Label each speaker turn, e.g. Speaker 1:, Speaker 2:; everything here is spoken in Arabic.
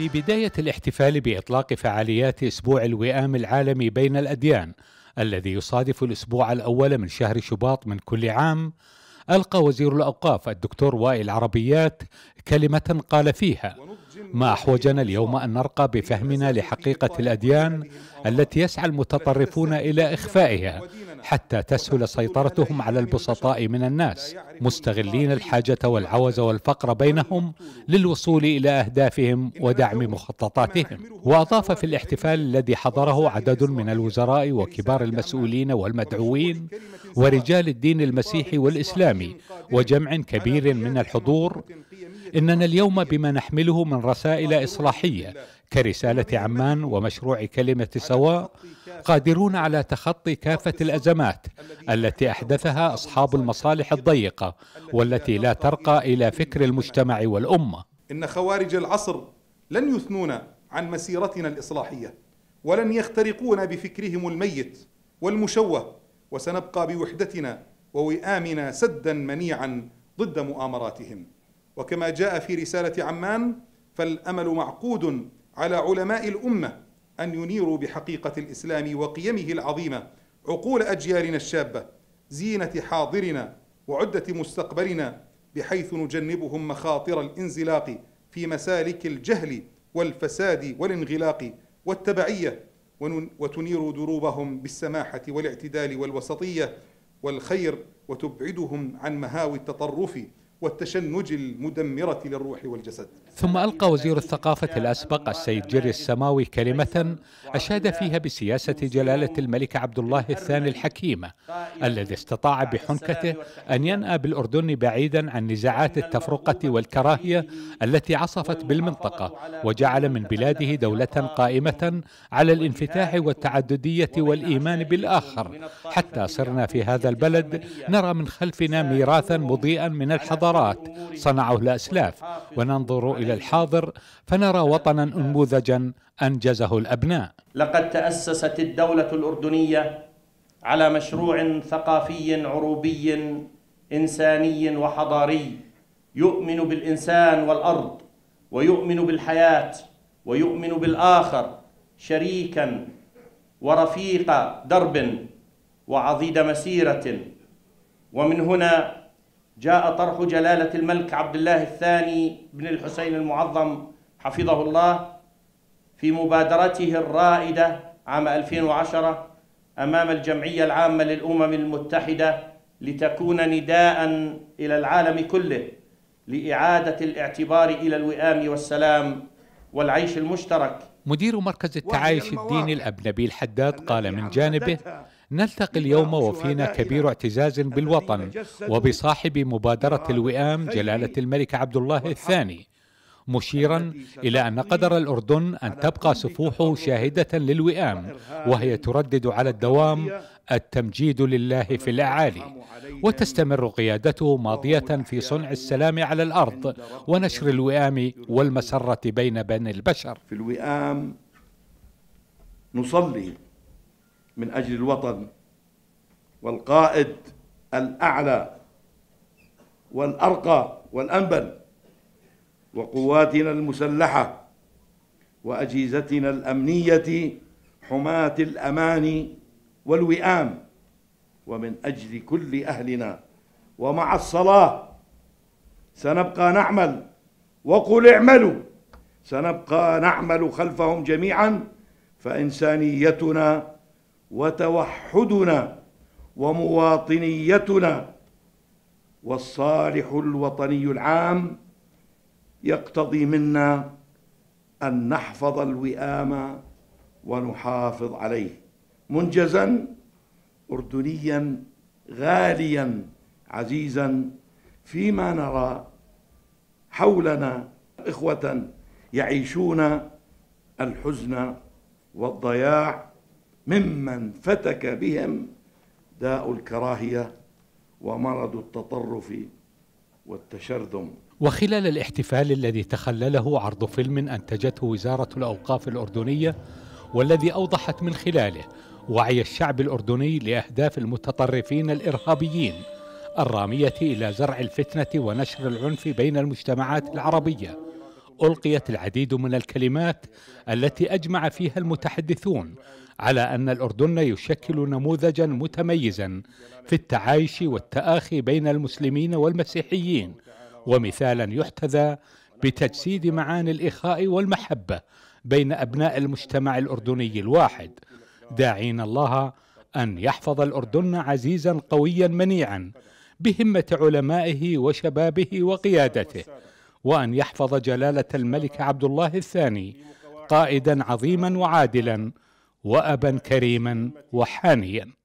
Speaker 1: في بداية الاحتفال بإطلاق فعاليات أسبوع الوئام العالمي بين الأديان الذي يصادف الأسبوع الأول من شهر شباط من كل عام ألقى وزير الأوقاف الدكتور وائل عربيات كلمة قال فيها ما أحوجنا اليوم أن نرقى بفهمنا لحقيقة الأديان التي يسعى المتطرفون إلى إخفائها حتى تسهل سيطرتهم على البسطاء من الناس مستغلين الحاجة والعوز والفقر بينهم للوصول إلى أهدافهم ودعم مخططاتهم وأضاف في الاحتفال الذي حضره عدد من الوزراء وكبار المسؤولين والمدعوين ورجال الدين المسيحي والإسلامي وجمع كبير من الحضور إننا اليوم بما نحمله من رسائل إصلاحية كرسالة عمان ومشروع كلمة سواء قادرون على تخطي كافة الأزمات التي أحدثها أصحاب المصالح الضيقة والتي لا ترقى إلى فكر المجتمع والأمة
Speaker 2: إن خوارج العصر لن يثنون عن مسيرتنا الإصلاحية ولن يخترقون بفكرهم الميت والمشوه وسنبقى بوحدتنا ووئامنا سدا منيعا ضد مؤامراتهم وكما جاء في رسالة عمان فالأمل معقود على علماء الأمة أن ينيروا بحقيقة الإسلام وقيمه العظيمة عقول أجيالنا الشابة زينة حاضرنا وعدة مستقبلنا بحيث نجنبهم مخاطر الانزلاق في مسالك الجهل والفساد والانغلاق والتبعية وتنير دروبهم بالسماحة والاعتدال والوسطية والخير وتبعدهم عن مهاوي التطرف والتشنج المدمرة للروح والجسد
Speaker 1: ثم ألقى وزير الثقافة الأسبق السيد جري السماوي كلمة أشاد فيها بسياسة جلالة الملك عبد الله الثاني الحكيمة الذي استطاع بحنكته أن ينأى بالأردن بعيدا عن نزاعات التفرقة والكراهية التي عصفت بالمنطقة وجعل من بلاده دولة قائمة على الانفتاح والتعددية والإيمان بالآخر حتى صرنا في هذا البلد نرى من خلفنا ميراثا مضيئا من الحضارة وقرارات صنعه الأسلاف وننظر إلى الحاضر فنرى وطنا أنموذجا أنجزه الأبناء
Speaker 3: لقد تأسست الدولة الأردنية على مشروع ثقافي عروبي إنساني وحضاري يؤمن بالإنسان والأرض ويؤمن بالحياة ويؤمن بالآخر شريكا ورفيق درب وعضيد مسيرة ومن هنا جاء طرح جلالة الملك عبد الله الثاني بن الحسين المعظم حفظه الله في مبادرته الرائدة عام 2010 أمام الجمعية العامة للأمم المتحدة لتكون نداء إلى العالم كله لإعادة الاعتبار إلى الوئام والسلام والعيش المشترك
Speaker 1: مدير مركز التعايش الديني الأب نبيل حداد قال من جانبه نلتقي اليوم وفينا كبير اعتزاز بالوطن وبصاحب مبادرة الوئام جلالة الملك عبد الله الثاني مشيرا إلى أن قدر الأردن أن تبقى سفوحه شاهدة للوئام وهي تردد على الدوام التمجيد لله في الأعالي وتستمر قيادته ماضية في صنع السلام على الأرض ونشر الوئام والمسرة بين بني البشر
Speaker 4: في الوئام نصلي من أجل الوطن والقائد الأعلى والأرقى والأنبل وقواتنا المسلحة وأجهزتنا الأمنية حماة الأمان والوئام ومن أجل كل أهلنا ومع الصلاة سنبقى نعمل وقل اعملوا سنبقى نعمل خلفهم جميعا فإنسانيتنا وتوحدنا ومواطنيتنا والصالح الوطني العام يقتضي منا أن نحفظ الوئام ونحافظ عليه منجزا أردنيا غاليا عزيزا فيما نرى حولنا إخوة يعيشون الحزن والضياع ممن فتك بهم داء الكراهية ومرض التطرف والتشرذم
Speaker 1: وخلال الاحتفال الذي تخلله عرض فيلم أنتجته وزارة الأوقاف الأردنية والذي أوضحت من خلاله وعي الشعب الأردني لأهداف المتطرفين الإرهابيين الرامية إلى زرع الفتنة ونشر العنف بين المجتمعات العربية ألقيت العديد من الكلمات التي أجمع فيها المتحدثون على أن الأردن يشكل نموذجا متميزا في التعايش والتآخي بين المسلمين والمسيحيين ومثالا يحتذى بتجسيد معاني الإخاء والمحبة بين أبناء المجتمع الأردني الواحد داعين الله أن يحفظ الأردن عزيزا قويا منيعا بهمة علمائه وشبابه وقيادته وأن يحفظ جلالة الملك عبد الله الثاني قائدا عظيما وعادلا وأبا كريما وحانيا